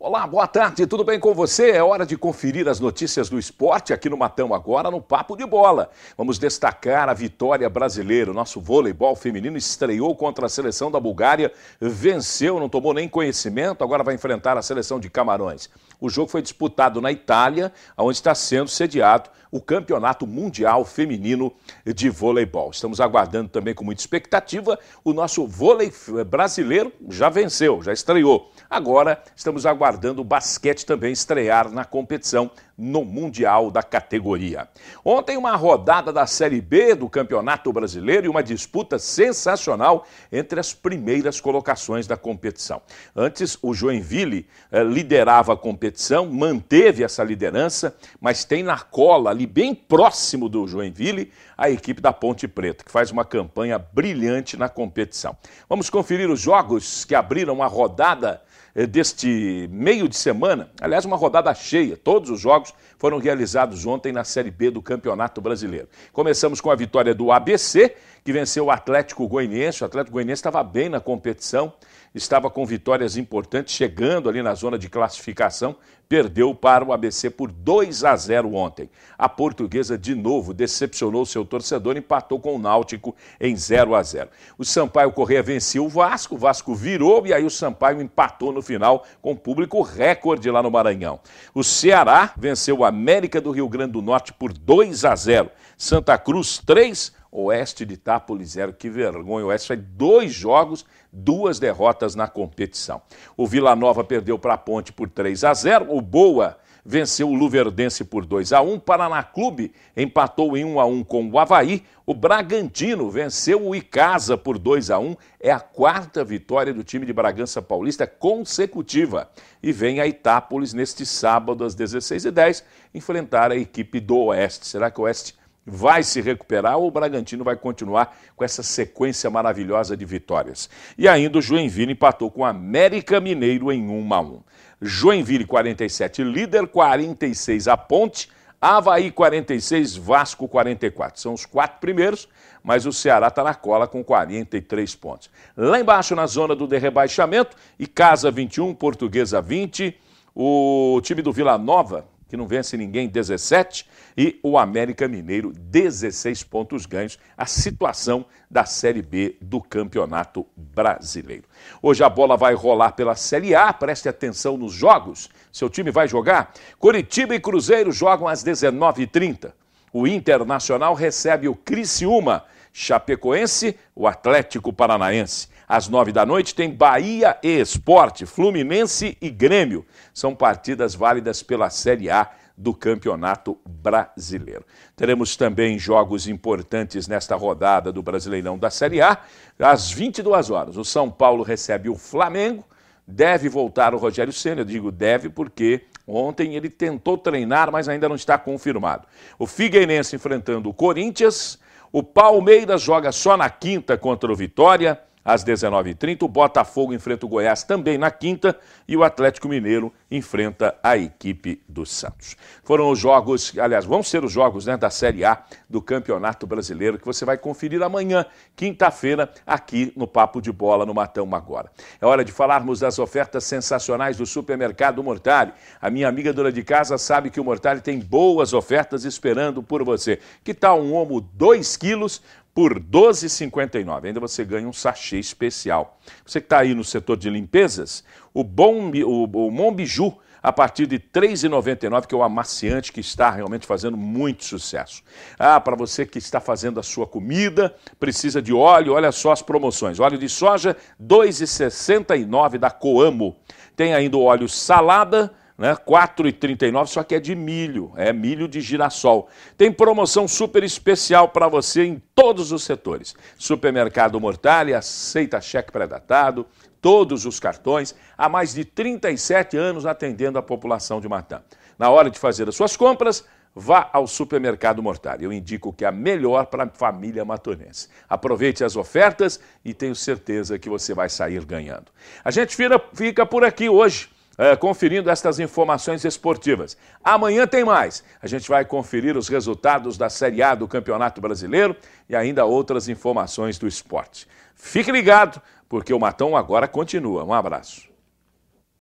Olá, boa tarde, tudo bem com você? É hora de conferir as notícias do esporte aqui no Matão Agora, no Papo de Bola. Vamos destacar a vitória brasileira. O nosso voleibol feminino estreou contra a seleção da Bulgária, venceu, não tomou nem conhecimento, agora vai enfrentar a seleção de Camarões. O jogo foi disputado na Itália, onde está sendo sediado o Campeonato Mundial Feminino de Voleibol. Estamos aguardando também com muita expectativa. O nosso vôlei brasileiro já venceu, já estreou. Agora estamos aguardando aguardando o basquete também estrear na competição no Mundial da categoria. Ontem, uma rodada da Série B do Campeonato Brasileiro e uma disputa sensacional entre as primeiras colocações da competição. Antes, o Joinville eh, liderava a competição, manteve essa liderança, mas tem na cola, ali bem próximo do Joinville, a equipe da Ponte Preta, que faz uma campanha brilhante na competição. Vamos conferir os jogos que abriram a rodada eh, deste meio de semana. Aliás, uma rodada cheia, todos os jogos jogos foram realizados ontem na Série B do Campeonato Brasileiro. Começamos com a vitória do ABC, que venceu o Atlético Goianiense. O Atlético Goianiense estava bem na competição, estava com vitórias importantes, chegando ali na zona de classificação, perdeu para o ABC por 2 a 0 ontem. A portuguesa, de novo, decepcionou seu torcedor, empatou com o Náutico em 0 a 0 O Sampaio Correia venceu o Vasco, o Vasco virou e aí o Sampaio empatou no final com público recorde lá no Maranhão. O Ceará venceu o América do Rio Grande do Norte por 2 a 0 Santa Cruz 3, Oeste de Itápolis 0. Que vergonha. O Oeste faz dois jogos, duas derrotas na competição. O Vila Nova perdeu para a Ponte por 3 a 0. O Boa venceu o Luverdense por 2 a 1. Paraná Clube empatou em 1 a 1 com o Havaí. O Bragantino venceu o Icasa por 2 a 1. É a quarta vitória do time de Bragança Paulista consecutiva. E vem a Itápolis neste sábado às 16h10 enfrentar a equipe do Oeste. Será que o Oeste vai se recuperar ou o Bragantino vai continuar com essa sequência maravilhosa de vitórias. E ainda o Joinville empatou com o América Mineiro em 1 a 1. Joinville 47, líder 46 a Ponte, Havaí 46, Vasco 44. São os quatro primeiros, mas o Ceará está na cola com 43 pontos. Lá embaixo na zona do rebaixamento, Icasa 21, Portuguesa 20, o time do Vila Nova que não vence ninguém, 17, e o América Mineiro, 16 pontos ganhos, a situação da Série B do Campeonato Brasileiro. Hoje a bola vai rolar pela Série A, preste atenção nos jogos, seu time vai jogar. Curitiba e Cruzeiro jogam às 19h30. O Internacional recebe o Criciúma, Chapecoense, o Atlético Paranaense. Às nove da noite tem Bahia e Esporte, Fluminense e Grêmio. São partidas válidas pela Série A do Campeonato Brasileiro. Teremos também jogos importantes nesta rodada do Brasileirão da Série A. Às 22 horas, o São Paulo recebe o Flamengo. Deve voltar o Rogério Senna, eu digo deve porque ontem ele tentou treinar, mas ainda não está confirmado. O Figueirense enfrentando o Corinthians, o Palmeiras joga só na quinta contra o Vitória, às 19h30. O Botafogo enfrenta o Goiás também na quinta e o Atlético Mineiro enfrenta a equipe do Santos. Foram os jogos, aliás, vão ser os jogos né, da Série A do Campeonato Brasileiro que você vai conferir amanhã, quinta-feira, aqui no Papo de Bola no Matão Agora. É hora de falarmos das ofertas sensacionais do supermercado Mortale. A minha amiga dona de casa sabe que o Mortale tem boas ofertas esperando por você. Que tal um homo 2 quilos por R$ 12,59. Ainda você ganha um sachê especial. Você que está aí no setor de limpezas, o, bom, o, o Monbiju a partir de R$ 3,99, que é o amaciante que está realmente fazendo muito sucesso. Ah, para você que está fazendo a sua comida, precisa de óleo, olha só as promoções. Óleo de soja, R$ 2,69 da Coamo. Tem ainda o óleo salada, né? 4,39, só que é de milho, é milho de girassol. Tem promoção super especial para você em todos os setores. Supermercado Mortalha aceita cheque pré-datado, todos os cartões, há mais de 37 anos atendendo a população de Matã. Na hora de fazer as suas compras, vá ao supermercado Mortale. Eu indico que é a melhor para a família matonense. Aproveite as ofertas e tenho certeza que você vai sair ganhando. A gente fica por aqui hoje. É, conferindo estas informações esportivas. Amanhã tem mais. A gente vai conferir os resultados da Série A do Campeonato Brasileiro e ainda outras informações do esporte. Fique ligado, porque o Matão agora continua. Um abraço.